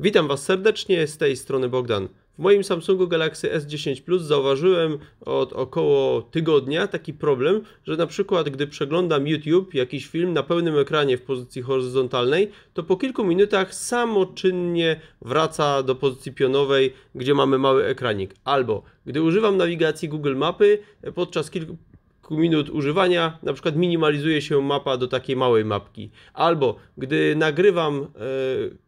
Witam Was serdecznie, z tej strony Bogdan. W moim Samsungu Galaxy S10 Plus zauważyłem od około tygodnia taki problem, że na przykład gdy przeglądam YouTube jakiś film na pełnym ekranie w pozycji horyzontalnej, to po kilku minutach samoczynnie wraca do pozycji pionowej, gdzie mamy mały ekranik. Albo gdy używam nawigacji Google Mapy, podczas kilku minut używania, na przykład minimalizuje się mapa do takiej małej mapki. Albo gdy nagrywam e,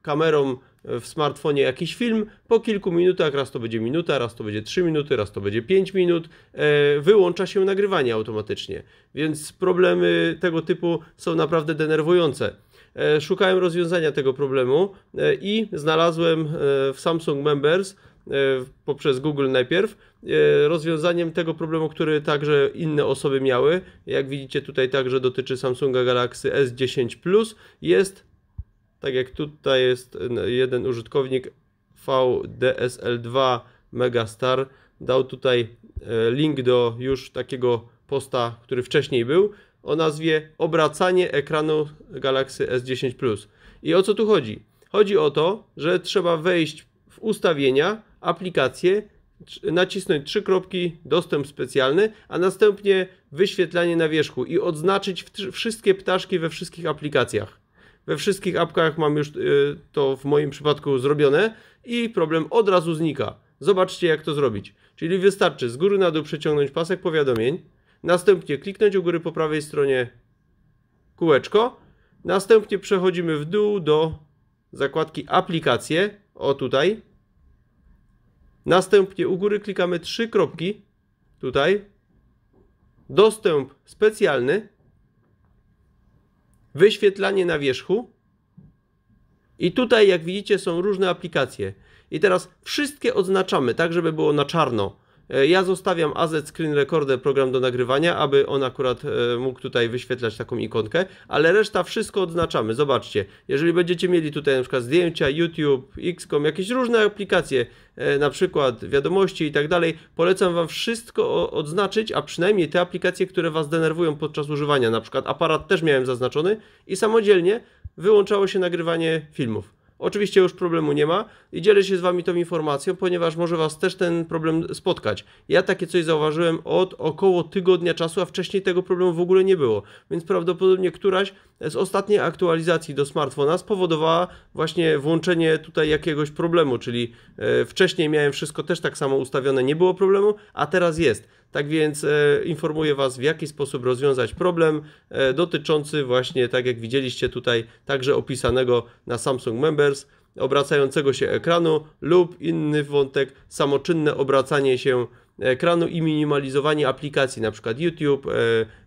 kamerą e, w smartfonie jakiś film, po kilku minutach, raz to będzie minuta, raz to będzie 3 minuty, raz to będzie 5 minut, e, wyłącza się nagrywanie automatycznie. Więc problemy tego typu są naprawdę denerwujące. szukałem rozwiązania tego problemu i znalazłem w Samsung Members E, poprzez Google najpierw, e, rozwiązaniem tego problemu, który także inne osoby miały, jak widzicie tutaj także dotyczy Samsunga Galaxy S10 Plus, jest, tak jak tutaj jest jeden użytkownik VDSL2 Megastar, dał tutaj e, link do już takiego posta, który wcześniej był, o nazwie obracanie ekranu Galaxy S10 Plus. I o co tu chodzi? Chodzi o to, że trzeba wejść w ustawienia aplikację, nacisnąć trzy kropki, dostęp specjalny, a następnie wyświetlanie na wierzchu i odznaczyć wszystkie ptaszki we wszystkich aplikacjach. We wszystkich apkach mam już y, to w moim przypadku zrobione i problem od razu znika. Zobaczcie jak to zrobić. Czyli wystarczy z góry na dół przeciągnąć pasek powiadomień, następnie kliknąć u góry po prawej stronie kółeczko, następnie przechodzimy w dół do zakładki aplikacje, o tutaj, Następnie u góry klikamy trzy kropki. Tutaj. Dostęp specjalny. Wyświetlanie na wierzchu. I tutaj, jak widzicie, są różne aplikacje. I teraz wszystkie odznaczamy, tak żeby było na czarno. E, ja zostawiam AZ Screen Recorder program do nagrywania, aby on akurat e, mógł tutaj wyświetlać taką ikonkę, ale reszta wszystko odznaczamy. Zobaczcie, jeżeli będziecie mieli tutaj na przykład zdjęcia, YouTube, XCOM, jakieś różne aplikacje, e, na przykład wiadomości i tak dalej, polecam Wam wszystko odznaczyć, a przynajmniej te aplikacje, które Was denerwują podczas używania. Na przykład aparat też miałem zaznaczony i samodzielnie wyłączało się nagrywanie filmów. Oczywiście już problemu nie ma i dzielę się z Wami tą informacją, ponieważ może Was też ten problem spotkać. Ja takie coś zauważyłem od około tygodnia czasu, a wcześniej tego problemu w ogóle nie było, więc prawdopodobnie któraś z ostatniej aktualizacji do smartfona spowodowała właśnie włączenie tutaj jakiegoś problemu, czyli e, wcześniej miałem wszystko też tak samo ustawione, nie było problemu, a teraz jest. Tak więc e, informuję Was, w jaki sposób rozwiązać problem e, dotyczący właśnie, tak jak widzieliście tutaj, także opisanego na Samsung Members, obracającego się ekranu lub inny wątek, samoczynne obracanie się ekranu i minimalizowanie aplikacji, na przykład YouTube,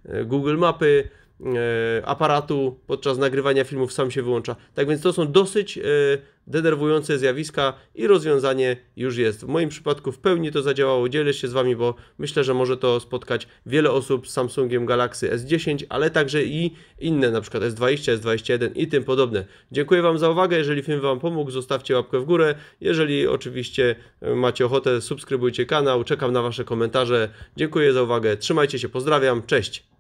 e, Google Mapy, E, aparatu podczas nagrywania filmów sam się wyłącza. Tak więc to są dosyć e, denerwujące zjawiska i rozwiązanie już jest. W moim przypadku w pełni to zadziałało. Dzielę się z Wami, bo myślę, że może to spotkać wiele osób z Samsungiem Galaxy S10, ale także i inne, na przykład S20, S21 i tym podobne. Dziękuję Wam za uwagę. Jeżeli film Wam pomógł, zostawcie łapkę w górę. Jeżeli oczywiście e, macie ochotę, subskrybujcie kanał. Czekam na Wasze komentarze. Dziękuję za uwagę. Trzymajcie się. Pozdrawiam. Cześć.